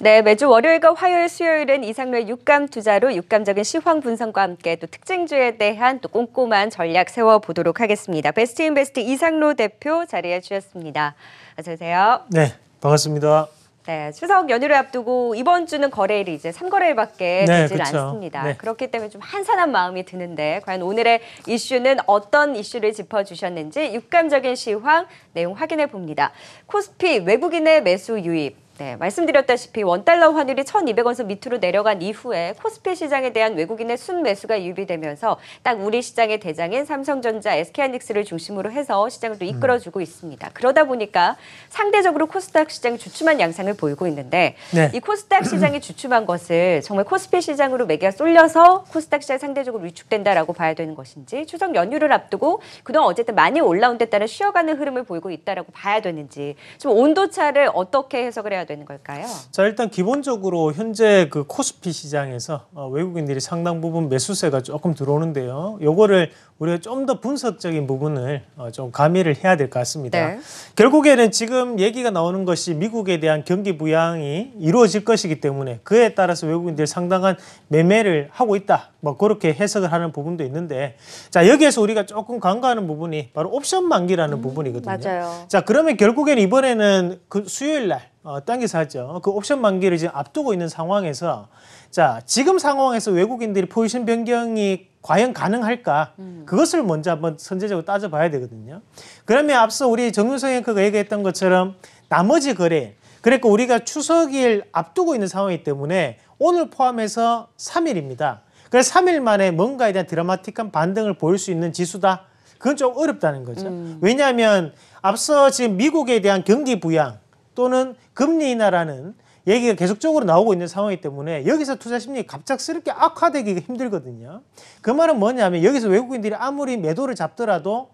네, 매주 월요일과 화요일, 수요일은 이상루의 육감 투자로 육감적인 시황 분석과 함께 또 특징주에 대한 또 꼼꼼한 전략 세워보도록 하겠습니다. 베스트 인베스트 이상루 대표 자리해 주셨습니다. 어서 오세요. 네, 반갑습니다. 네, 추석 연휴를 앞두고 이번 주는 거래일이 이제 삼거래일밖에 네, 되질 그렇죠. 않습니다. 네. 그렇기 때문에 좀 한산한 마음이 드는데 과연 오늘의 이슈는 어떤 이슈를 짚어주셨는지 육감적인 시황 내용 확인해 봅니다. 코스피 외국인의 매수 유입 네, 말씀드렸다시피 원달러 환율이 1,200원선 밑으로 내려간 이후에 코스피 시장에 대한 외국인의 순매수가 유비되면서 딱 우리 시장의 대장인 삼성전자, SK하이닉스를 중심으로 해서 시장을 또 음. 이끌어주고 있습니다. 그러다 보니까 상대적으로 코스닥 시장 이 주춤한 양상을 보이고 있는데 네. 이 코스닥 시장이 주춤한 것을 정말 코스피 시장으로 매기가 쏠려서 코스닥 시장이 상대적으로 위축된다라고 봐야 되는 것인지 추석 연휴를 앞두고 그동안 어쨌든 많이 올라온 데 따른 쉬어가는 흐름을 보이고 있다라고 봐야 되는지 좀 온도차를 어떻게 해석을 해야 되는 걸까요? 자 일단 기본적으로 현재 그 코스피 시장에서 어, 외국인들이 상당 부분 매수세가 조금 들어오는데요. 요거를 우리가 좀 더 분석적인 부분을 어, 좀 가미를 해야 될 것 같습니다. 네. 결국에는 지금 얘기가 나오는 것이 미국에 대한 경기 부양이 이루어질 것이기 때문에 그에 따라서 외국인들이 상당한 매매를 하고 있다. 뭐 그렇게 해석을 하는 부분도 있는데 자 여기에서 우리가 조금 간과하는 부분이 바로 옵션 만기라는 음, 부분이거든요. 맞아요. 자 그러면 결국에는 이번에는 그 수요일 날 어, 당기사죠그 옵션 만기를 지금 앞두고 있는 상황에서 자, 지금 상황에서 외국인들이 포지션 변경이 과연 가능할까? 음. 그것을 먼저 한번 선제적으로 따져봐야 되거든요. 그러면 앞서 우리 정윤성 앵커가 얘기했던 것처럼 나머지 거래, 그러니까 우리가 추석일 앞두고 있는 상황이기 때문에 오늘 포함해서 3일입니다. 그래서 3일 만에 뭔가에 대한 드라마틱한 반등을 보일 수 있는 지수다. 그건 좀 어렵다는 거죠. 음. 왜냐하면 앞서 지금 미국에 대한 경기 부양 또는 금리 인하라는 얘기가 계속적으로 나오고 있는 상황이기 때문에 여기서 투자 심리 가 갑작스럽게 악화되기 힘들거든요. 그 말은 뭐냐면 여기서 외국인들이 아무리 매도를 잡더라도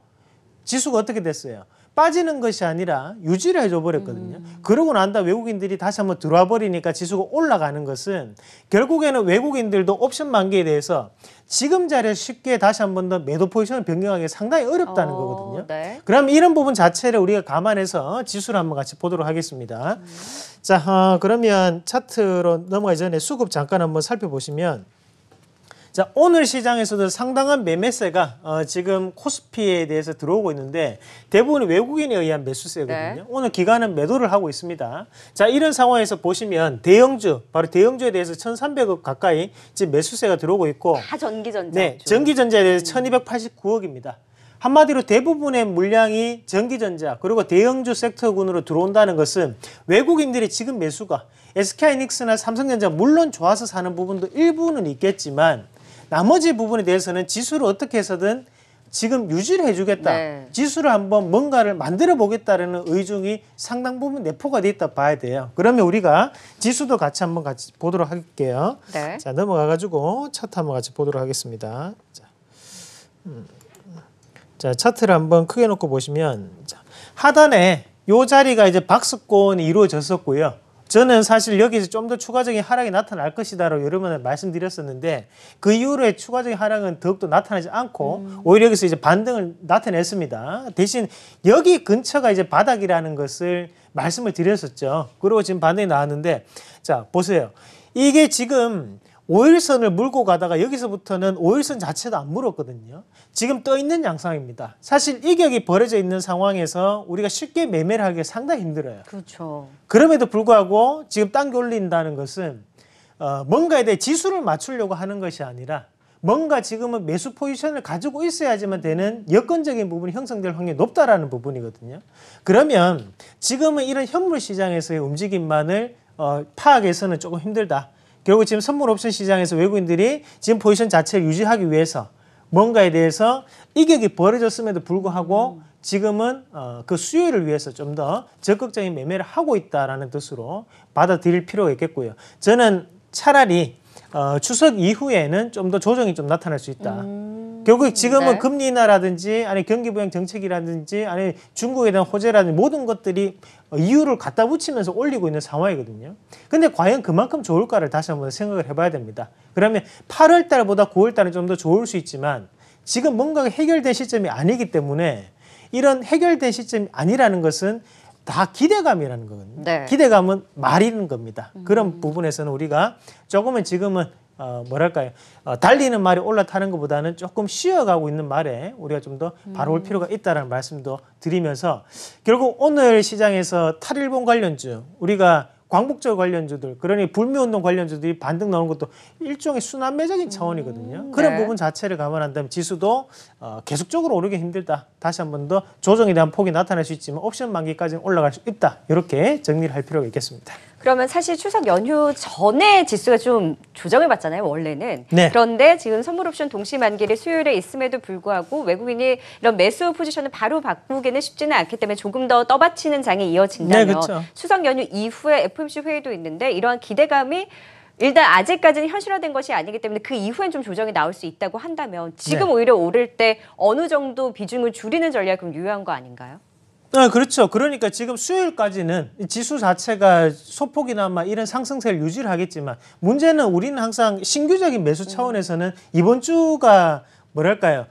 지수가 어떻게 됐어요? 빠지는 것이 아니라 유지를 해줘 버렸거든요. 음. 그러고 난다음 외국인들이 다시 한번 들어와 버리니까 지수가 올라가는 것은 결국에는 외국인들도 옵션 만기에 대해서 지금 자리에 쉽게 다시 한번더 매도 포지션을 변경하기 상당히 어렵다는 어, 거거든요. 네. 그럼 이런 부분 자체를 우리가 감안해서 지수를 한번 같이 보도록 하겠습니다. 음. 자, 어, 그러면 차트로 넘어가기 전에 수급 잠깐 한번 살펴보시면 자, 오늘 시장에서도 상당한 매매세가 어, 지금 코스피에 대해서 들어오고 있는데 대부분 외국인에 의한 매수세거든요. 네. 오늘 기간은 매도를 하고 있습니다. 자, 이런 상황에서 보시면 대형주, 바로 대형주에 대해서 1,300억 가까이 지금 매수세가 들어오고 있고 다 전기전자. 네, 전기전자에 대해서 음. 1,289억입니다. 한마디로 대부분의 물량이 전기전자 그리고 대형주 섹터군으로 들어온다는 것은 외국인들이 지금 매수가 SK이닉스나 삼성전자 물론 좋아서 사는 부분도 일부는 있겠지만 나머지 부분에 대해서는 지수를 어떻게 해서든 지금 유지를 해주겠다. 네. 지수를 한번 뭔가를 만들어 보겠다라는 의중이 상당 부분 내포가 돼 있다 봐야 돼요. 그러면 우리가 지수도 같이 한번 같이 보도록 할게요. 네. 자 넘어가 가지고 차트 한번 같이 보도록 하겠습니다. 자, 음. 자 차트를 한번 크게 놓고 보시면 자, 하단에 요 자리가 이제 박스권이 이루어졌었고요. 저는 사실 여기서 좀 더 추가적인 하락이 나타날 것이다라고 여러 번 말씀드렸었는데 그 이후로의 추가적인 하락은 더욱더 나타나지 않고 음. 오히려 여기서 이제 반등을 나타냈습니다. 대신 여기 근처가 이제 바닥이라는 것을 말씀을 드렸었죠. 그리고 지금 반등이 나왔는데 자 보세요. 이게 지금 오일선을 물고 가다가 여기서부터는 오일선 자체도 안 물었거든요. 지금 떠 있는 양상입니다. 사실 이격이 벌어져 있는 상황에서 우리가 쉽게 매매를 하기가 상당히 힘들어요. 그렇죠. 그럼에도 불구하고 지금 땅겨 올린다는 것은 어, 뭔가에 대해 지수를 맞추려고 하는 것이 아니라 뭔가 지금은 매수 포지션을 가지고 있어야지만 되는 여건적인 부분이 형성될 확률이 높다라는 부분이거든요. 그러면 지금은 이런 현물 시장에서의 움직임만을 어, 파악해서는 조금 힘들다. 결국 지금 선물 옵션 시장에서 외국인들이 지금 포지션 자체를 유지하기 위해서 뭔가에 대해서 이격이 벌어졌음에도 불구하고 지금은 어, 그 수요를 위해서 좀 더 적극적인 매매를 하고 있다라는 뜻으로 받아들일 필요가 있겠고요. 저는 차라리 어, 추석 이후에는 좀 더 조정이 좀 나타날 수 있다. 음. 결국 지금은 네. 금리 인하라든지 아니 경기 부양 정책이라든지 아니 중국에 대한 호재라든지 모든 것들이 이유를 갖다 붙이면서 올리고 있는 상황이거든요. 근데 과연 그만큼 좋을까를 다시 한번 생각을 해봐야 됩니다. 그러면 8월 달보다 9월 달은 좀 더 좋을 수 있지만 지금 뭔가 해결된 시점이 아니기 때문에 이런 해결된 시점이 아니라는 것은 다 기대감이라는 거거든요. 네. 기대감은 말인 겁니다. 그런 음. 부분에서는 우리가 조금은 지금은 어, 뭐랄까요 어, 달리는 말이 올라타는 것보다는 조금 쉬어가고 있는 말에 우리가 좀더 음. 바로 올 필요가 있다는 말씀도 드리면서 결국 오늘 시장에서 탈일본 관련주 우리가 광복절 관련주들 그러니 불미운동 관련주들이 반등 나오는 것도 일종의 순환매적인 음. 차원이거든요. 음, 그런 네. 부분 자체를 감안한다면 지수도 어, 계속적으로 오르기 힘들다. 다시 한번 더 조정에 대한 폭이 나타날 수 있지만 옵션 만기까지는 올라갈 수 있다. 이렇게 정리를 할 필요가 있겠습니다. 그러면 사실 추석 연휴 전에 지수가 좀 조정을 받잖아요, 원래는. 네. 그런데 지금 선물 옵션 동시 만기를 수요일에 있음에도 불구하고 외국인이 이런 매수 포지션을 바로 바꾸기는 쉽지는 않기 때문에 조금 더 떠받치는 장이 이어진다면 네, 그렇죠. 추석 연휴 이후에 FOMC 회의도 있는데 이러한 기대감이 일단 아직까지는 현실화된 것이 아니기 때문에 그 이후엔 좀 조정이 나올 수 있다고 한다면 지금 네. 오히려 오를 때 어느 정도 비중을 줄이는 전략은 유효한 거 아닌가요? 네, 그렇죠. 그러니까 지금 수요일까지는 지수 자체가 소폭이나마 이런 상승세를 유지를 하겠지만 문제는 우리는 항상 신규적인 매수 네. 차원에서는 이번 주가 뭐랄까요.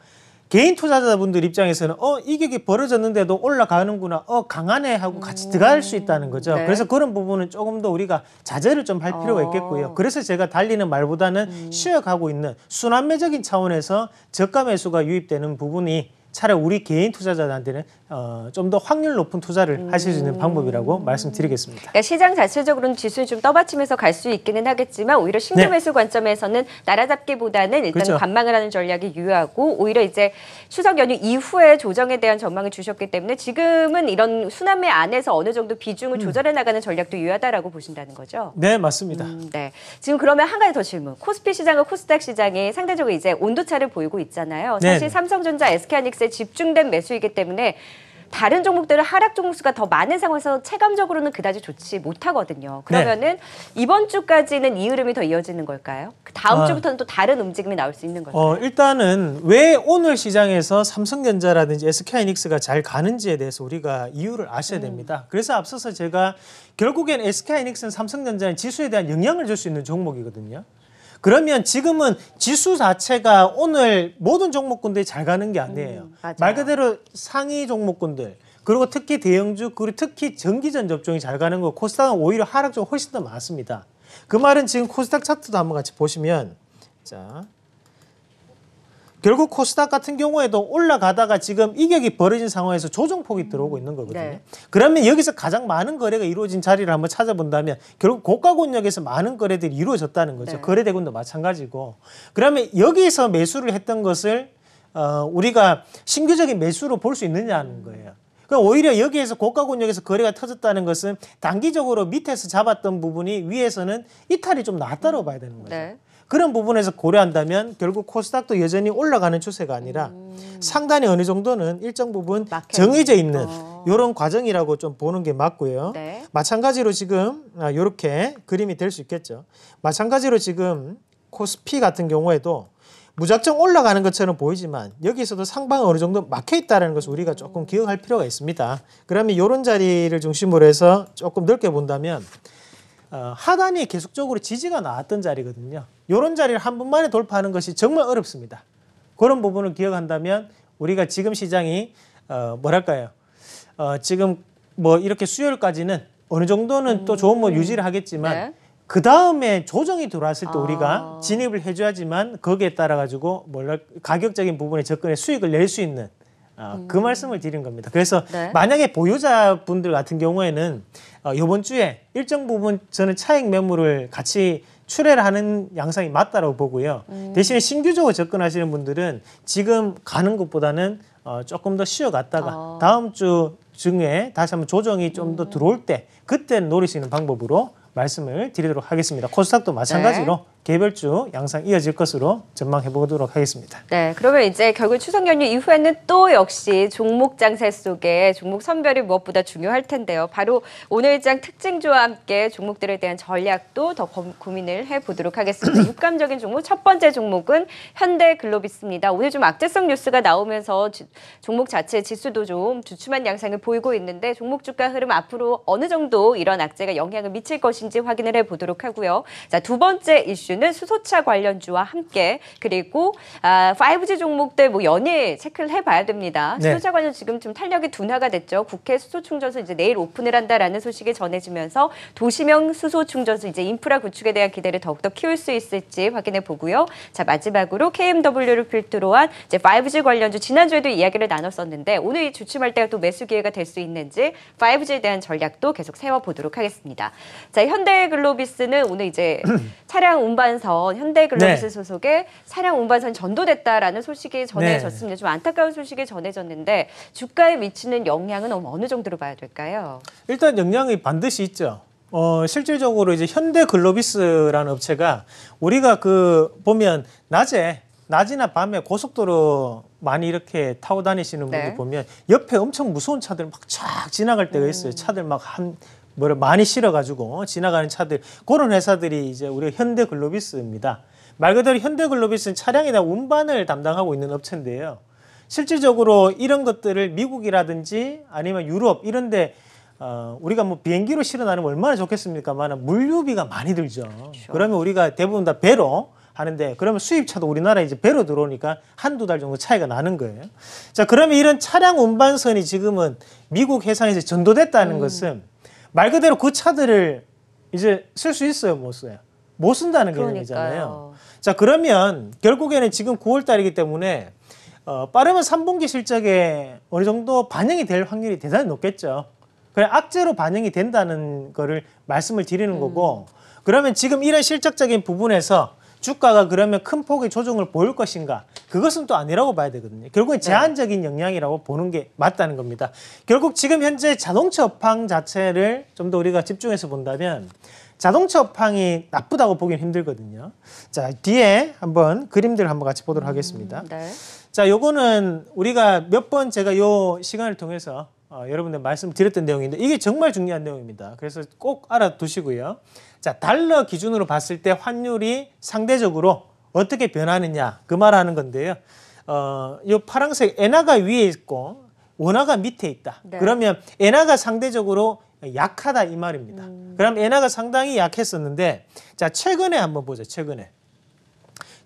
개인 투자자분들 입장에서는 어 이격이 벌어졌는데도 올라가는구나 어 강하네 하고 같이 음. 들어갈 수 있다는 거죠 네. 그래서 그런 부분은 조금 더 우리가 자제를 좀 할 필요가 어. 있겠고요 그래서 제가 달리는 말보다는 음. 쉬어가고 있는 순환매적인 차원에서 저가 매수가 유입되는 부분이 차라리 우리 개인 투자자들한테는 어, 좀더 확률 높은 투자를 음. 하실 수 있는 방법이라고 말씀드리겠습니다. 그러니까 시장 자체적으로는 지수는 좀 떠받치면서 갈 수 있기는 하겠지만 오히려 신규 네. 매수 관점에서는 날아잡기보다는 일단 그렇죠. 관망을 하는 전략이 유효하고 오히려 이제 추석 연휴 이후에 조정에 대한 전망을 주셨기 때문에 지금은 이런 수남의 안에서 어느 정도 비중을 음. 조절해 나가는 전략도 유효하다고 보신다는 거죠. 네, 맞습니다. 음, 네. 지금 그러면 한 가지 더 질문. 코스피 시장과 코스닥 시장이 상대적으로 이제 온도차를 보이고 있잖아요. 네, 사실 네. 삼성전자, s k 하닉스에 집중된 매수이기 때문에 다른 종목들은 하락 종목수가 더 많은 상황에서 체감적으로는 그다지 좋지 못하거든요. 네. 그러면은 네. 이번 주까지는 이 흐름이 더 이어지는 걸까요? 그 다음 아, 주부터는 또 다른 움직임이 나올 수 있는 걸까요? 어, 일단은 왜 오늘 시장에서 삼성전자라든지 s k 이닉스가잘 가는지에 대해서 우리가 이유를 아셔야 음. 됩니다. 그래서 앞서서 제가 결국엔 s k 이닉스는 삼성전자의 지수에 대한 영향을 줄 수 있는 종목이거든요. 그러면 지금은 지수 자체가 오늘 모든 종목군들이 잘 가는 게 아니에요. 음, 말 그대로 상위 종목군들 그리고 특히 대형주 그리고 특히 전기전 접종이 잘 가는 거 코스닥은 오히려 하락좀 훨씬 더 많습니다. 그 말은 지금 코스닥 차트도 한번 같이 보시면 자 결국 코스닥 같은 경우에도 올라가다가 지금 이격이 벌어진 상황에서 조정폭이 들어오고 있는 거거든요. 네. 그러면 여기서 가장 많은 거래가 이루어진 자리를 한번 찾아본다면 결국 고가 권역에서 많은 거래들이 이루어졌다는 거죠. 네. 거래대금도 마찬가지고. 그러면 여기서 매수를 했던 것을 어, 우리가 신규적인 매수로 볼 수 있느냐는 거예요. 그러 오히려 여기에서 고가 권역에서 거래가 터졌다는 것은 단기적으로 밑에서 잡았던 부분이 위에서는 이탈이 좀낮다고 봐야 되는 거죠. 네. 그런 부분에서 고려한다면 결국 코스닥도 여전히 올라가는 추세가 아니라 음. 상단이 어느 정도는 일정 부분 정해져 있는 어. 이런 과정이라고 좀 보는 게 맞고요. 네. 마찬가지로 지금 이렇게 아, 그림이 될 수 있겠죠. 마찬가지로 지금 코스피 같은 경우에도 무작정 올라가는 것처럼 보이지만 여기서도 상방은 어느 정도 막혀 있다는 것을 우리가 조금 기억할 필요가 있습니다. 그러면 이런 자리를 중심으로 해서 조금 넓게 본다면 어, 하단이 계속적으로 지지가 나왔던 자리거든요. 이런 자리를 한 번만에 돌파하는 것이 정말 어렵습니다. 그런 부분을 기억한다면 우리가 지금 시장이 어 뭐랄까요? 어 지금 뭐 이렇게 수요일까지는 어느 정도는 음. 또 좋은 뭐 음. 유지를 하겠지만 네. 그 다음에 조정이 들어왔을 때 아. 우리가 진입을 해줘야지만 거기에 따라 가지고 뭐랄 가격적인 부분에 접근해 수익을 낼 수 있는 어, 음. 그 말씀을 드린 겁니다. 그래서 네. 만약에 보유자분들 같은 경우에는 어, 이번 주에 일정 부분 저는 차익 매물을 같이 출회를 하는 양상이 맞다라고 보고요. 음. 대신에 신규적으로 접근하시는 분들은 지금 가는 것보다는 어, 조금 더 쉬어갔다가 어. 다음 주 중에 다시 한번 조정이 좀더 음. 들어올 때 그때 노릴수있는 방법으로 말씀을 드리도록 하겠습니다. 코스닥도 네. 마찬가지로 네. 개별주 양상 이어질 것으로 전망해 보도록 하겠습니다. 네, 그러면 이제 결국 추석 연휴 이후에는 또 역시 종목 장세 속에 종목 선별이 무엇보다 중요할 텐데요. 바로 오늘 장 특징주와 함께 종목들에 대한 전략도 더 고민을 해 보도록 하겠습니다. 육감적인 종목 첫 번째 종목은 현대글로비스입니다. 오늘 좀 악재성 뉴스가 나오면서 지, 종목 자체 지수도 좀 주춤한 양상을 보이고 있는데 종목 주가 흐름 앞으로 어느 정도 이런 악재가 영향을 미칠 것인지 확인을 해 보도록 하고요. 자, 두 번째 이슈 주는 수소차 관련주와 함께 그리고 아, 5G 종목들 뭐 연일 체크를 해봐야 됩니다. 네. 수소차 관련 지금 좀 탄력이 둔화가 됐죠. 국회 수소 충전소 이제 내일 오픈을 한다라는 소식이 전해지면서 도시명 수소 충전소 이제 인프라 구축에 대한 기대를 더욱더 키울 수 있을지 확인해 보고요. 자 마지막으로 KMW를 필두로 한 이제 5G 관련주 지난주에도 이야기를 나눴었는데 오늘 이 주춤할 때가 또 매수 기회가 될 수 있는지 5G에 대한 전략도 계속 세워보도록 하겠습니다. 자 현대글로비스는 오늘 이제 차량 운반 운반선 현대글로비스 네. 소속의 차량 운반선 전도됐다라는 소식이 전해졌습니다. 네. 좀 안타까운 소식이 전해졌는데 주가에 미치는 영향은 어느 정도로 봐야 될까요? 일단 영향이 반드시 있죠. 어, 실질적으로 이제 현대 글로비스라는 업체가 우리가 그 보면 낮에 낮이나 밤에 고속도로 많이 이렇게 타고 다니시는 분들 네. 보면 옆에 엄청 무서운 차들 막 쫙 지나갈 때가 있어요. 음. 차들 막한 뭐를 많이 실어가지고 지나가는 차들 그런 회사들이 이제 우리 현대글로비스입니다. 말 그대로 현대글로비스는 차량이나 운반을 담당하고 있는 업체인데요. 실질적으로 이런 것들을 미국이라든지 아니면 유럽 이런데 어, 우리가 뭐 비행기로 실어나는 얼마나 좋겠습니까만 물류비가 많이 들죠. 그렇죠. 그러면 우리가 대부분 다 배로 하는데 그러면 수입차도 우리나라에 이제 배로 들어오니까 한두 달 정도 차이가 나는 거예요. 자, 그러면 이런 차량 운반선이 지금은 미국 해상에서 전도됐다는 음. 것은 말 그대로 그 차들을 이제 쓸 수 있어요, 못 뭐 써요? 못 뭐 쓴다는 개념이잖아요. 자, 그러면 결국에는 지금 9월 달이기 때문에 어, 빠르면 3분기 실적에 어느 정도 반영이 될 확률이 대단히 높겠죠. 그래 악재로 반영이 된다는 거를 말씀을 드리는 음. 거고 그러면 지금 이런 실적적인 부분에서 주가가 그러면 큰 폭의 조정을 보일 것인가? 그것은 또 아니라고 봐야 되거든요. 결국은 네. 제한적인 영향이라고 보는 게 맞다는 겁니다. 결국 지금 현재 자동차 업황 자체를 좀 더 우리가 집중해서 본다면 자동차 업황이 나쁘다고 보기는 힘들거든요. 자, 뒤에 한번 그림들 한번 같이 보도록 음, 하겠습니다. 음, 네. 자, 요거는 우리가 몇 번 제가 요 시간을 통해서 어, 여러분들 말씀드렸던 내용인데 이게 정말 중요한 내용입니다. 그래서 꼭 알아두시고요. 자, 달러 기준으로 봤을 때 환율이 상대적으로 어떻게 변하느냐 그 말하는 건데요. 어, 요 파란색 엔화가 위에 있고 원화가 밑에 있다. 네. 그러면 엔화가 상대적으로 약하다 이 말입니다. 음. 그럼 엔화가 상당히 약했었는데 자 최근에 한번 보죠 최근에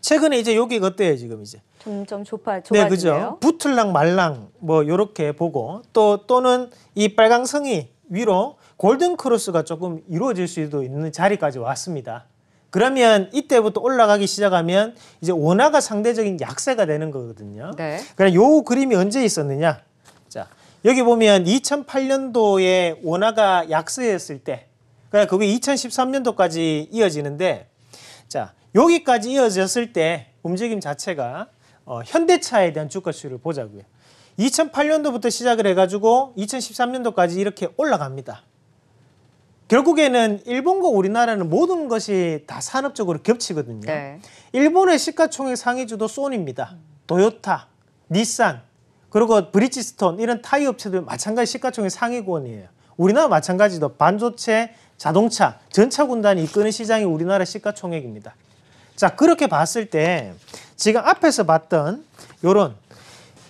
최근에 이제 여기 어때요 지금 이제? 점점 좁아 네, 좁아지네요. 네, 그죠. 붙을랑 말랑 뭐 요렇게 보고 또 또는 이 빨강성이 위로 골든 크로스가 조금 이루어질 수도 있는 자리까지 왔습니다. 그러면 이때부터 올라가기 시작하면 이제 원화가 상대적인 약세가 되는 거거든요. 네. 그럼 그러니까 요 그림이 언제 있었느냐? 자, 여기 보면 2008년도에 원화가 약세였을 때 그러니까 그게 2013년도까지 이어지는데 자, 여기까지 이어졌을 때 움직임 자체가 어, 현대차에 대한 주가 수를 보자고요. 2008년도부터 시작을 해가지고 2013년도까지 이렇게 올라갑니다. 결국에는 일본과 우리나라는 모든 것이 다 산업적으로 겹치거든요. 네. 일본의 시가총액 상위주도 소니입니다. 도요타, 닛산, 그리고 브리지스톤 이런 타이 업체들 마찬가지 시가총액 상위권이에요. 우리나라 마찬가지로 반도체, 자동차, 전차 군단이 이끄는 시장이 우리나라 시가총액입니다. 자, 그렇게 봤을 때 지금 앞에서 봤던 요런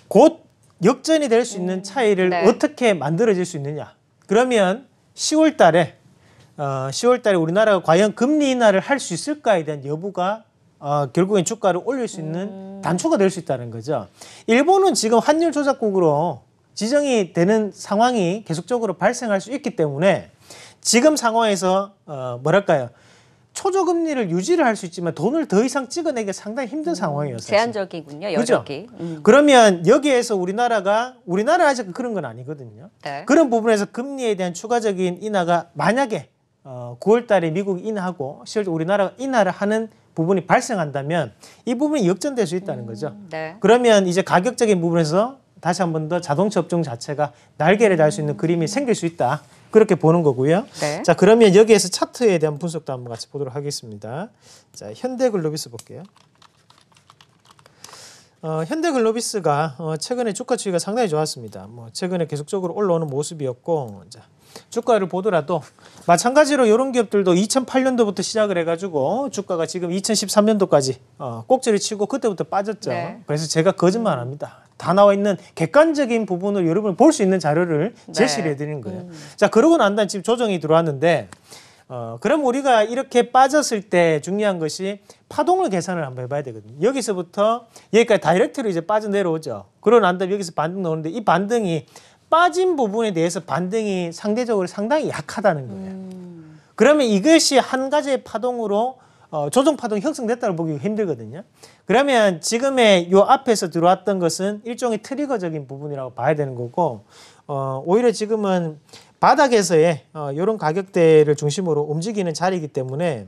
곧 역전이 될 수 있는 음. 차이를 네. 어떻게 만들어질 수 있느냐. 그러면 10월 달에 어, 10월 달에 우리나라가 과연 금리 인하를 할 수 있을까에 대한 여부가 어, 결국엔 주가를 올릴 수 있는 음. 단초가 될 수 있다는 거죠. 일본은 지금 환율 조작국으로 지정이 되는 상황이 계속적으로 발생할 수 있기 때문에 지금 상황에서 어, 뭐랄까요? 초저금리를 유지를 할 수 있지만 돈을 더 이상 찍어내기 상당히 힘든 음, 상황이었어요. 제한적이군요. 여력이. 그렇죠? 음. 그러면 여기에서 우리나라가 우리나라 아직 그런 건 아니거든요. 네. 그런 부분에서 금리에 대한 추가적인 인하가 만약에 어, 9월 달에 미국 인하고 하 실제 월 우리나라가 인하를 하는 부분이 발생한다면 이 부분이 역전될 수 있다는 음, 거죠. 음, 네. 그러면 이제 가격적인 부분에서 다시 한 번 더 자동차 업종 자체가 날개를 달 수 있는 그림이 생길 수 있다. 그렇게 보는 거고요. 네. 자, 그러면 여기에서 차트에 대한 분석도 한번 같이 보도록 하겠습니다. 자, 현대글로비스 볼게요. 어, 현대글로비스가 어, 최근에 주가 추이가 상당히 좋았습니다. 뭐 최근에 계속적으로 올라오는 모습이었고 자, 주가를 보더라도 마찬가지로 이런 기업들도 2008년도부터 시작을 해가지고 주가가 지금 2013년도까지 어, 꼭지를 치고 그때부터 빠졌죠. 네. 그래서 제가 거짓말 합니다. 다 나와 있는 객관적인 부분을 여러분 볼 수 있는 자료를 네. 제시를 해드리는 거예요. 음. 자 그러고 난 다음 지금 조정이 들어왔는데 어, 그럼 우리가 이렇게 빠졌을 때 중요한 것이 파동을 계산을 한번 해봐야 되거든요. 여기서부터 여기까지 다이렉트로 이제 빠져내려오죠. 그러고 난 다음에 여기서 반등 나오는데 이 반등이 빠진 부분에 대해서 반등이 상대적으로 상당히 약하다는 거예요. 음. 그러면 이것이 한 가지의 파동으로 어, 조정 파동이 형성됐다고 보기 힘들거든요. 그러면 지금의 요 앞에서 들어왔던 것은 일종의 트리거적인 부분이라고 봐야 되는 거고 어, 오히려 지금은 바닥에서의 어, 이런 가격대를 중심으로 움직이는 자리이기 때문에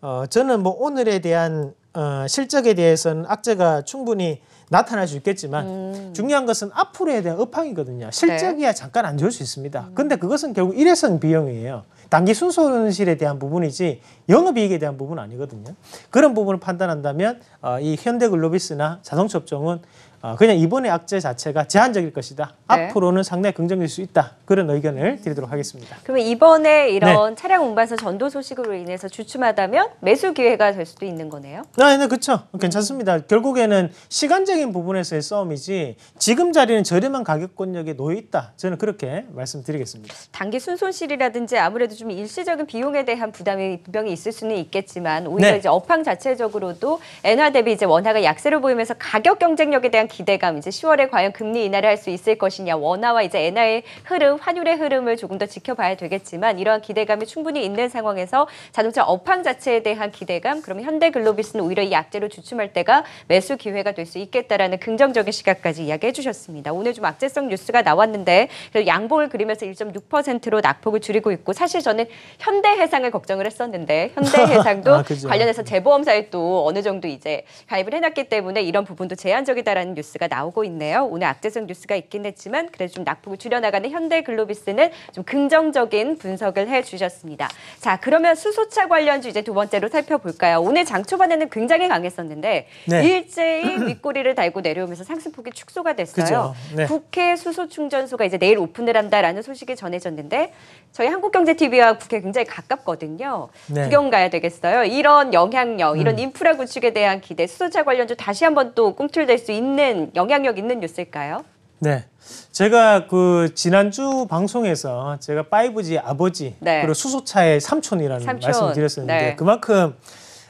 어, 저는 뭐 오늘에 대한 어, 실적에 대해서는 악재가 충분히 나타날 수 있겠지만 음. 중요한 것은 앞으로에 대한 업황이거든요. 실적이야 네. 잠깐 안 좋을 수 있습니다. 음. 근데 그것은 결국 일회성 비용이에요. 단기 순손실에 대한 부분이지 영업이익에 대한 부분은 아니거든요. 그런 부분을 판단한다면 어, 이 현대글로비스나 자동차 업종은 어, 그냥 이번에 악재 자체가 제한적일 것이다. 네. 앞으로는 상당히 긍정일 수 있다. 그런 의견을 드리도록 하겠습니다. 그러면 이번에 이런 네. 차량 운반사 전도 소식으로 인해서 주춤하다면 매수 기회가 될 수도 있는 거네요? 아, 네, 네 그렇죠. 괜찮습니다. 음. 결국에는 시간적인 부분에서의 싸움이지 지금 자리는 저렴한 가격권력에 놓여 있다. 저는 그렇게 말씀드리겠습니다. 단기 순손실이라든지 아무래도 좀 일시적인 비용에 대한 부담이 분명히 있을 수는 있겠지만 오히려 네. 이제 업황 자체적으로도 엔화 대비 이제 원화가 약세로 보이면서 가격 경쟁력에 대한 기대감 이제 10월에 과연 금리 인하를 할 수 있을 것이냐 원화와 이제 엔화의 흐름 환율의 흐름을 조금 더 지켜봐야 되겠지만 이러한 기대감이 충분히 있는 상황에서 자동차 업황 자체에 대한 기대감 그러면 현대글로비스는 오히려 이 약재로 주춤할 때가 매수 기회가 될 수 있겠다라는 긍정적인 시각까지 이야기해 주셨습니다. 오늘 좀 악재성 뉴스가 나왔는데 그래도 양봉을 그리면서 1.6%로 낙폭을 줄이고 있고 사실 저는 현대해상을 걱정을 했었는데 현대해상도 아, 관련해서 재보험사에 또 어느 정도 이제 가입을 해놨기 때문에 이런 부분도 제한적이다라는 뉴스 뉴스가 나오고 있네요. 오늘 악재성 뉴스가 있긴 했지만 그래도 좀 낙폭을 줄여나가는 현대글로비스는 좀 긍정적인 분석을 해주셨습니다. 자 그러면 수소차 관련주 이제 두 번째로 살펴볼까요? 오늘 장 초반에는 굉장히 강했었는데 네. 일제히 윗꼬리를 달고 내려오면서 상승폭이 축소가 됐어요. 네. 국회 수소충전소가 이제 내일 오픈을 한다라는 소식이 전해졌는데 저희 한국경제TV와 국회 굉장히 가깝거든요. 네. 구경 가야 되겠어요. 이런 영향력, 이런 음. 인프라 구축에 대한 기대, 수소차 관련주 다시 한번 또 꿈틀댈 수 있는 있는 영향력 있는 뉴스일까요? 네. 제가 그 지난주 방송에서 제가 5G 아버지 네. 그리고 수소차의 삼촌이라는 삼촌. 말씀드렸었는데 을 네. 그만큼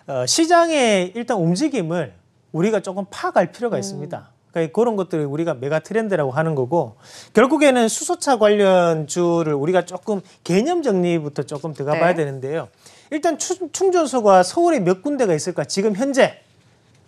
어, 시장의 일단 움직임을 우리가 조금 파악할 필요가 음. 있습니다. 그러니까 그런 것들을 우리가 메가 트렌드라고 하는 거고 결국에는 수소차 관련주를 우리가 조금 개념 정리부터 조금 들어가 네. 봐야 되는데요. 일단 충전소가 서울에 몇 군데가 있을까? 지금 현재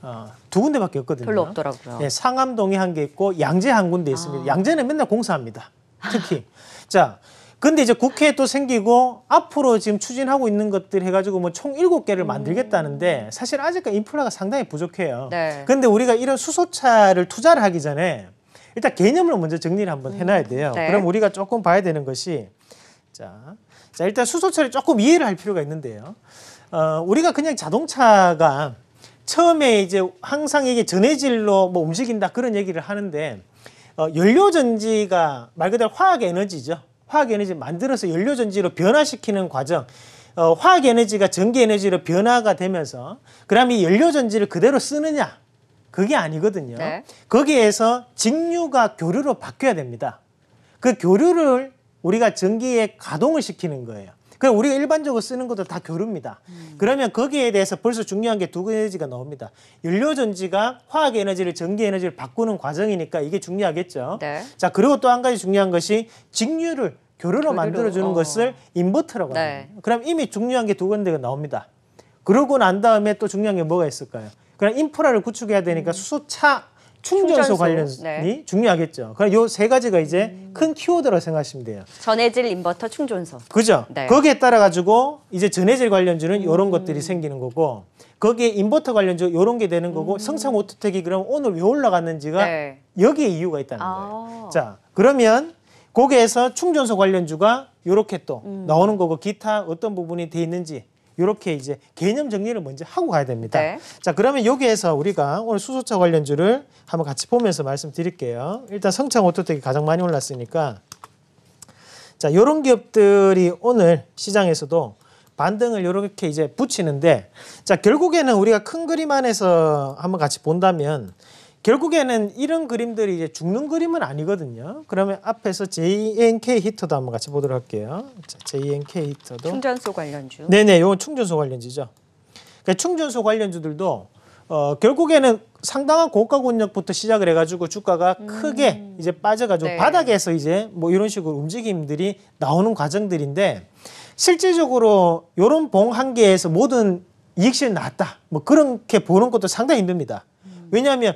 어, 두 군데밖에 없거든요. 별로 없더라고요. 예, 상암동에 한 개 있고 양재 한 군데 있습니다. 아. 양재는 맨날 공사합니다. 특히 자 근데 이제 국회 또 생기고 앞으로 지금 추진하고 있는 것들 해가지고 뭐 총 일곱 개를 음. 만들겠다는데 사실 아직까지 인프라가 상당히 부족해요. 네. 근데 우리가 이런 수소차를 투자를 하기 전에 일단 개념을 먼저 정리를 한번 음. 해놔야 돼요. 네. 그럼 우리가 조금 봐야 되는 것이 자, 자 일단 수소차를 조금 이해를 할 필요가 있는데요. 어, 우리가 그냥 자동차가 처음에 이제 항상 이게 전해질로 뭐 움직인다 그런 얘기를 하는데 어, 연료전지가 말 그대로 화학에너지죠. 화학에너지 만들어서 연료전지로 변화시키는 과정 어, 화학에너지가 전기에너지로 변화가 되면서 그럼 이 연료전지를 그대로 쓰느냐 그게 아니거든요. 네. 거기에서 직류가 교류로 바뀌어야 됩니다. 그 교류를 우리가 전기에 가동을 시키는 거예요. 그럼 우리가 일반적으로 쓰는 것들 다 겨룹니다. 음. 그러면 거기에 대해서 벌써 중요한 게 두 가지가 나옵니다. 연료 전지가 화학 에너지를 전기 에너지를 바꾸는 과정이니까 이게 중요하겠죠. 네. 자 그리고 또 한 가지 중요한 것이 직류를 교류로 만들어주는 어. 것을 인버터라고 네. 합니다. 그럼 이미 중요한 게 두 군데가 나옵니다. 그러고 난 다음에 또 중요한 게 뭐가 있을까요? 그럼 인프라를 구축해야 되니까 음. 수소차 충전소, 관련이 네. 중요하겠죠. 그럼 요 세 가지가 이제 음. 큰 키워드라 생각하시면 돼요. 전해질 인버터 충전소. 그죠. 네. 거기에 따라 가지고 이제 전해질 관련주는 음. 이런 것들이 생기는 거고 거기에 인버터 관련주 이런 게 되는 거고 음. 성상 오토텍이 그럼 오늘 왜 올라갔는지가 네. 여기에 이유가 있다는 아. 거예요. 자 그러면 거기에서 충전소 관련주가 이렇게 또 음. 나오는 거고 기타 어떤 부분이 돼 있는지 이렇게 이제 개념 정리를 먼저 하고 가야 됩니다. 네. 자, 그러면 여기에서 우리가 오늘 수소차 관련주를 한번 같이 보면서 말씀드릴게요. 일단 성창 오토텍이 가장 많이 올랐으니까 자, 요런 기업들이 오늘 시장에서도 반등을 이렇게 이제 붙이는데 자, 결국에는 우리가 큰 그림 안에서 한번 같이 본다면 결국에는 이런 그림들이 이제 죽는 그림은 아니거든요. 그러면 앞에서 JNK 히터도 한번 같이 보도록 할게요. 자, JNK 히터도 충전소 관련주. 네네, 이 충전소 관련주죠. 그러니까 충전소 관련주들도 어, 결국에는 상당한 고가 권역부터 시작을 해가지고 주가가 음. 크게 이제 빠져가지고 네. 바닥에서 이제 뭐 이런 식으로 움직임들이 나오는 과정들인데 실질적으로 이런 봉 한 개에서 모든 이익실 났다. 뭐 그렇게 보는 것도 상당히 힘듭니다. 음. 왜냐하면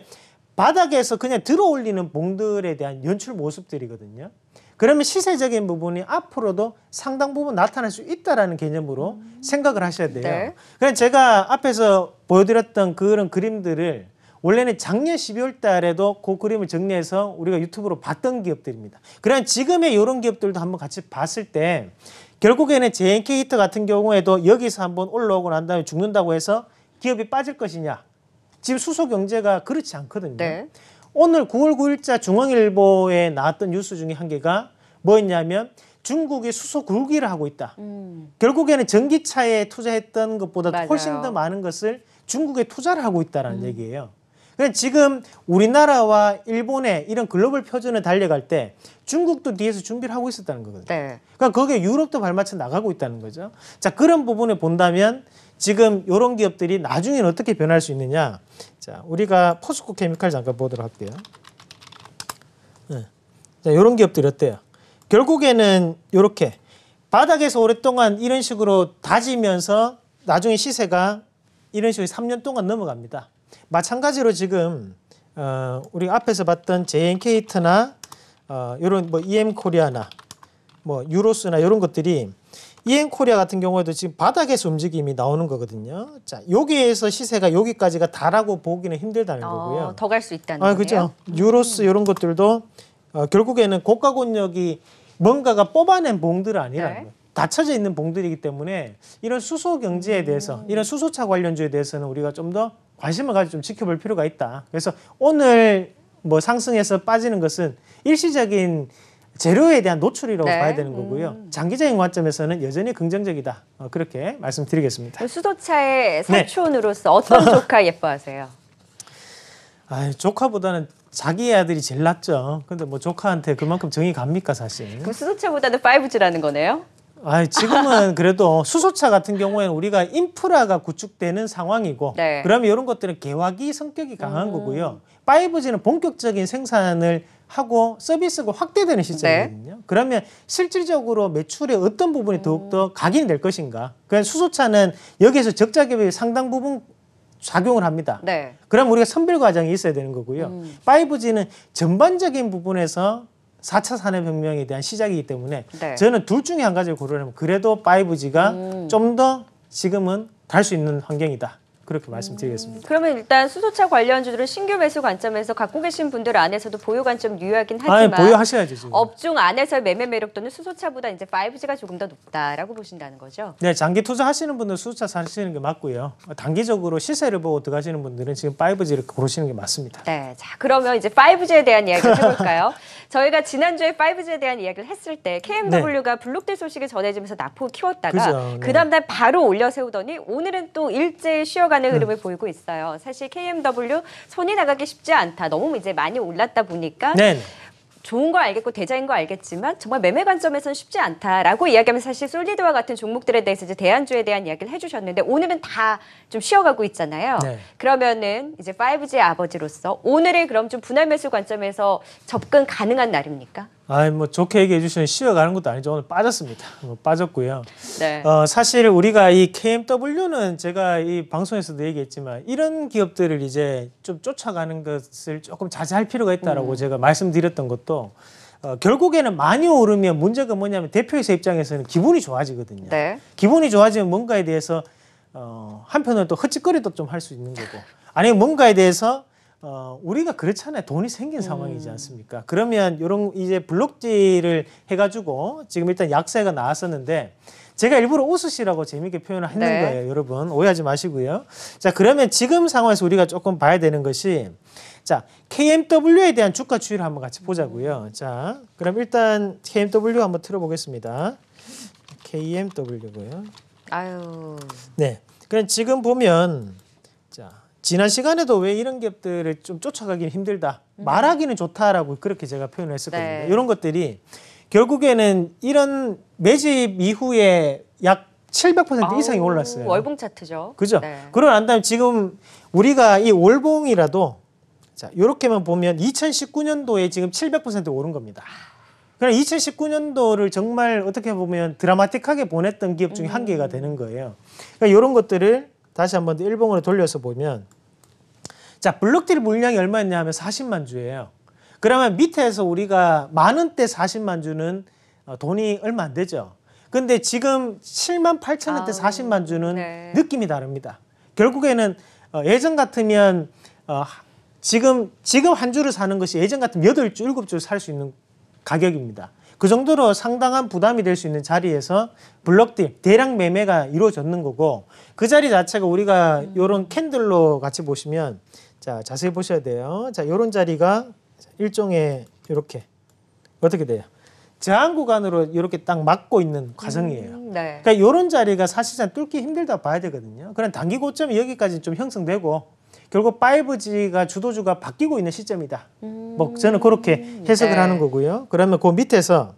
바닥에서 그냥 들어올리는 봉들에 대한 연출 모습들이거든요. 그러면 시세적인 부분이 앞으로도 상당 부분 나타날 수 있다라는 개념으로 음. 생각을 하셔야 돼요. 네. 그냥 제가 앞에서 보여드렸던 그런 그림들을 원래는 작년 12월 달에도 그 그림을 정리해서 우리가 유튜브로 봤던 기업들입니다. 그럼 지금의 이런 기업들도 한번 같이 봤을 때 결국에는 JNK 히터 같은 경우에도 여기서 한번 올라오고 난 다음에 죽는다고 해서 기업이 빠질 것이냐 지금 수소 경제가 그렇지 않거든요. 네. 오늘 9월 9일자 중앙일보에 나왔던 뉴스 중에 한 개가 뭐였냐면 중국이 수소 굴기를 하고 있다. 음. 결국에는 전기차에 투자했던 것보다 훨씬 더 많은 것을 중국에 투자를 하고 있다라는 음. 얘기예요. 그러 그러니까 지금 우리나라와 일본의 이런 글로벌 표준을 달려갈 때 중국도 뒤에서 준비를 하고 있었다는 거거든요. 네. 그러니까 거기에 유럽도 발맞춰 나가고 있다는 거죠. 자 그런 부분을 본다면 지금 이런 기업들이 나중에는 어떻게 변할 수 있느냐. 자, 우리가 포스코 케미칼 잠깐 보도록 할게요. 네. 자, 이런 기업들이 어때요? 결국에는 이렇게 바닥에서 오랫동안 이런 식으로 다지면서 나중에 시세가 이런 식으로 3년 동안 넘어갑니다. 마찬가지로 지금 어, 우리 앞에서 봤던 JNKT나 어, 이런 뭐 EM코리아나 뭐 유로스나 이런 것들이 이엔코리아 같은 경우에도 지금 바닥에서 움직임이 나오는 거거든요. 자, 여기에서 시세가 여기까지가 다라고 보기는 힘들다는 어, 거고요. 더 갈 수 있다는 아, 거네요. 그죠. 유로스 이런 음. 것들도 어, 결국에는 고가 권역이 뭔가가 뽑아낸 봉들은 아니라는 네. 거예요. 닫혀져 있는 봉들이기 때문에 이런 수소 경제에 음. 대해서 음. 이런 수소차 관련주에 대해서는 우리가 좀 더 관심을 가지고 좀 지켜볼 필요가 있다. 그래서 오늘 뭐 상승해서 빠지는 것은 일시적인 재료에 대한 노출이라고 네. 봐야 되는 거고요. 음. 장기적인 관점에서는 여전히 긍정적이다. 어, 그렇게 말씀드리겠습니다. 그 수도차의 네. 사촌으로서 어떤 조카 예뻐하세요? 아, 조카보다는 자기 아들이 제일 낫죠. 근데 뭐 조카한테 그만큼 정이 갑니까 사실? 그 수소차보다는 5G라는 거네요? 아, 지금은 그래도 수소차 같은 경우에는 우리가 인프라가 구축되는 상황이고 네. 그러면 이런 것들은 개화기 성격이 강한 음. 거고요. 5G는 본격적인 생산을 하고 서비스가 확대되는 시점이거든요. 네. 그러면 실질적으로 매출의 어떤 부분이 더욱더 각인이 될 것인가. 그냥 그러니까 수소차는 여기에서 적자 기 갭이 상당 부분 작용을 합니다. 네. 그럼 우리가 선별 과정이 있어야 되는 거고요. 음. 5G는 전반적인 부분에서 4차 산업혁명에 대한 시작이기 때문에 네. 저는 둘 중에 한 가지를 고르려면 그래도 5G가 음. 좀더 지금은 갈수 있는 환경이다. 그렇게 말씀드리겠습니다. 음, 그러면 일단 수소차 관련주들은 신규 매수 관점에서 갖고 계신 분들 안에서도 보유 관점 유효하긴 아, 예, 하지만 아니, 보유하셔야죠. 지금. 업종 안에서 매매 매력도는 수소차보다 이제 5G가 조금 더 높다라고 보신다는 거죠. 네, 장기 투자하시는 분들 수소차 사시는 게 맞고요. 단기적으로 시세를 보고 들어가시는 분들은 지금 5G를 보시는 게 맞습니다. 네, 자 그러면 이제 5G에 대한 이야기를 해볼까요? 저희가 지난주에 5G에 대한 이야기를 했을 때 KMW가 네. 블록될 소식이 전해지면서 낙폭 키웠다가 네. 그 다음날 바로 올려 세우더니 오늘은 또일제쉬어가 하락하는 네. 네. 흐름을 네. 보이고 있어요. 사실 KMW 손이 나가기 쉽지 않다. 너무 이제 많이 올랐다 보니까 네. 네. 좋은 거 알겠고 대장인거 알겠지만 정말 매매 관점에서는 쉽지 않다라고 이야기하면 사실 솔리드와 같은 종목들에 대해서 이제 대안주에 대한 이야기를 해주셨는데 오늘은 다 좀 쉬어가고 있잖아요. 네. 그러면은 이제 5G 아버지로서 오늘의 그럼 좀 분할 매수 관점에서 접근 가능한 날입니까? 아이 뭐 좋게 얘기해 주시면 쉬어가는 것도 아니죠. 오늘 빠졌습니다. 뭐 빠졌고요. 네. 어, 사실 우리가 이 KMW는 제가 이 방송에서도 얘기했지만 이런 기업들을 이제 좀 쫓아가는 것을 조금 자제할 필요가 있다라고 음. 제가 말씀드렸던 것도 어, 결국에는 많이 오르면 문제가 뭐냐면 대표이사 입장에서는 기분이 좋아지거든요. 네. 기분이 좋아지면 뭔가에 대해서 어, 한편으로는 또 헛짓거리도 좀 할 수 있는 거고 아니면 뭔가에 대해서 어, 우리가 그렇잖아요. 돈이 생긴 상황이지 음. 않습니까? 그러면 이런 이제 블록지를 해가지고 지금 일단 약세가 나왔었는데 제가 일부러 웃으시라고 재미있게 표현을 했는 네. 거예요. 여러분 오해하지 마시고요. 자 그러면 지금 상황에서 우리가 조금 봐야 되는 것이 자 KMW에 대한 주가 추이를 한번 같이 보자고요. 자 그럼 일단 KMW 한번 틀어보겠습니다. KMW고요. 아유. 네. 그럼 지금 보면 지난 시간에도 왜 이런 기업들을 좀 쫓아가기는 힘들다 음. 말하기는 좋다라고 그렇게 제가 표현을 했었거든요 네. 이런 것들이 결국에는 이런 매집 이후에 약 700% 이상이 올랐어요. 월봉 차트죠. 그죠? 네. 그러고 난 다음에 지금 우리가 이 월봉이라도 자, 이렇게만 보면 2019년도에 지금 700% 오른 겁니다. 그럼 2019년도를 정말 어떻게 보면 드라마틱하게 보냈던 기업 중에 음. 한 개가 되는 거예요. 그러니까 이런 것들을 다시 한번더 일봉으로 돌려서 보면 자 블록딜 물량이 얼마였냐 하면 40만 주예요. 그러면 밑에서 우리가 만원대 40만 주는 어, 돈이 얼마 안 되죠. 근데 지금 7만 8천 원대 아, 40만 주는 네. 느낌이 다릅니다. 결국에는 어, 예전 같으면 어, 지금 지금 한 주를 사는 것이 예전 같으면 8주, 7주 살 수 있는 가격입니다. 그 정도로 상당한 부담이 될 수 있는 자리에서 블럭딜 대량 매매가 이루어졌는 거고 그 자리 자체가 우리가 요런 캔들로 같이 보시면 자 자세히 보셔야 돼요. 자 요런 자리가 일종의 이렇게 어떻게 돼요? 저항 구간으로 이렇게 딱 막고 있는 과정이에요. 음, 네. 그러니까 이런 자리가 사실상 뚫기 힘들다 봐야 되거든요. 그런 단기 고점이 여기까지 좀 형성되고 결국 5G가 주도주가 바뀌고 있는 시점이다. 음. 뭐 저는 그렇게 해석을 네. 하는 거고요. 그러면 그 밑에서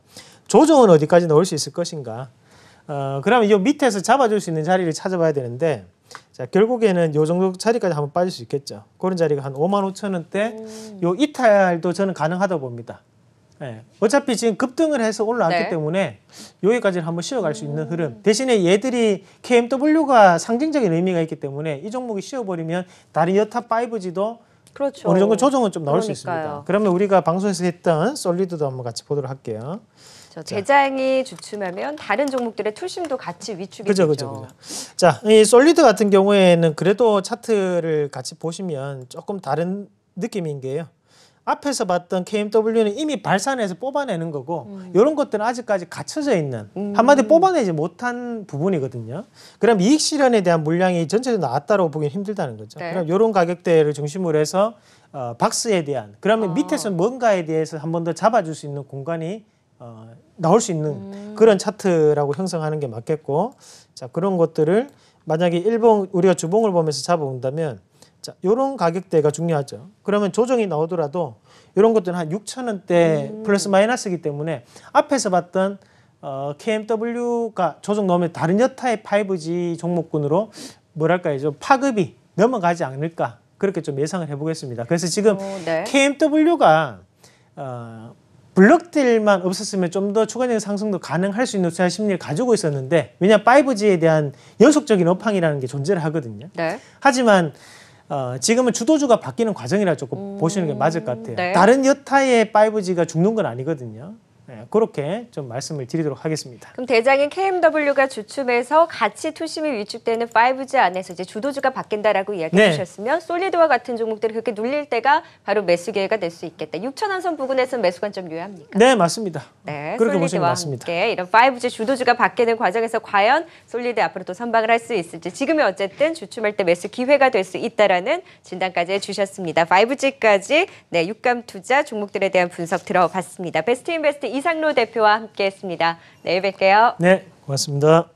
조정은 어디까지 넣을 수 있을 것인가? 어, 그러면 이 밑에서 잡아줄 수 있는 자리를 찾아봐야 되는데 자 결국에는 요 정도 자리까지 한번 빠질 수 있겠죠. 그런 자리가 한 5만 5천 원대 음. 요 이탈도 저는 가능하다고 봅니다. 네. 어차피 지금 급등을 해서 올라왔기 네. 때문에 여기까지 는 한번 쉬어갈 수 있는 음. 흐름. 대신에 얘들이 KMW가 상징적인 의미가 있기 때문에 이 종목이 쉬어버리면 다른 여타 5G도 그렇죠. 어느 정도 조정은 좀 나올 그러니까요. 수 있습니다. 그러면 우리가 방송에서 했던 솔리드도 한번 같이 보도록 할게요. 그 재장이 주춤하면 다른 종목들의 투심도 같이 위축이 그죠, 되죠. 그죠, 그죠. 자, 이 솔리드 같은 경우에는 그래도 차트를 같이 보시면 조금 다른 느낌인 게요. 앞에서 봤던 KMW는 이미 발산해서 뽑아내는 거고 음. 이런 것들은 아직까지 갖춰져 있는 음. 한마디 뽑아내지 못한 부분이거든요. 그럼 이익 실현에 대한 물량이 전체적으로 나왔다고 보기는 힘들다는 거죠. 네. 그럼 이런 가격대를 중심으로 해서 어, 박스에 대한 그러면 어. 아. 밑에서 뭔가에 대해서 한 번 더 잡아줄 수 있는 공간이 어, 나올 수 있는 음. 그런 차트라고 형성하는 게 맞겠고 자 그런 것들을 만약에 일본 우리가 주봉을 보면서 잡아본다면 자, 요런 가격대가 중요하죠. 그러면 조정이 나오더라도 이런 것들은 한 6천 원대 음. 플러스 마이너스이기 때문에 앞에서 봤던 어, KMW가 조정 넘으면 다른 여타의 5G 종목군으로 뭐랄까요 좀 파급이 넘어가지 않을까 그렇게 좀 예상을 해보겠습니다. 그래서 지금 오, 어, 네. KMW가 어, 블록딜만 없었으면 좀 더 추가적인 상승도 가능할 수 있는 투자 심리를 가지고 있었는데 왜냐 5G에 대한 연속적인 업황이라는 게 존재를 하거든요. 네. 하지만 어, 지금은 주도주가 바뀌는 과정이라 조금 음... 보시는 게 맞을 것 같아요. 네. 다른 여타의 5G가 죽는 건 아니거든요. 네, 그렇게 좀 말씀을 드리도록 하겠습니다. 그럼 대장인 KMW가 주춤해서 같이 투심이 위축되는 5G 안에서 이제 주도주가 바뀐다라고 이야기 네. 주셨으면 솔리드와 같은 종목들을 그렇게 눌릴 때가 바로 매수 기회가 될 수 있겠다. 6천 원선 부근에서 매수 관점 유효합니까? 네, 맞습니다. 네, 그렇게 보시면 맞습니다. 이런 5G 주도주가 바뀌는 과정에서 과연 솔리드 앞으로 또 선방을 할 수 있을지 지금이 어쨌든 주춤할 때 매수 기회가 될 수 있다라는 진단까지 해주셨습니다. 5G까지 네, 육감 투자 종목들에 대한 분석 들어봤습니다. 베스트 인베스트 이 이상로 대표와 함께했습니다. 내일 뵐게요. 네, 고맙습니다.